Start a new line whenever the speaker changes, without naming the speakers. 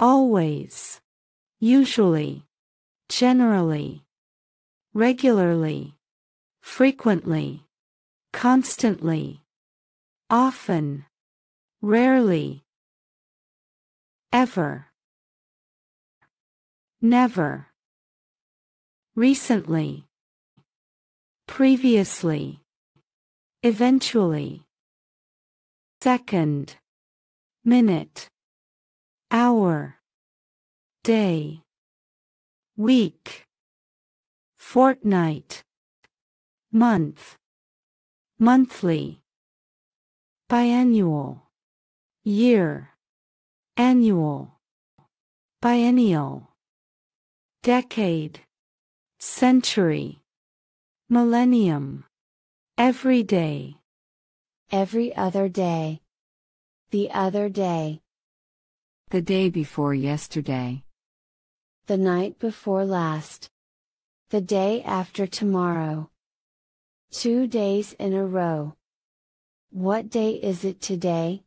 always, usually, generally,
regularly, frequently, constantly, often, rarely, ever, never, recently, previously, eventually, second, minute, hour, day, week, fortnight, month, monthly, biannual, year, annual, biennial, decade, century, millennium, every day,
every other day, the other day. The day before yesterday. The night before last. The day after tomorrow. Two days in a row.
What day is it today?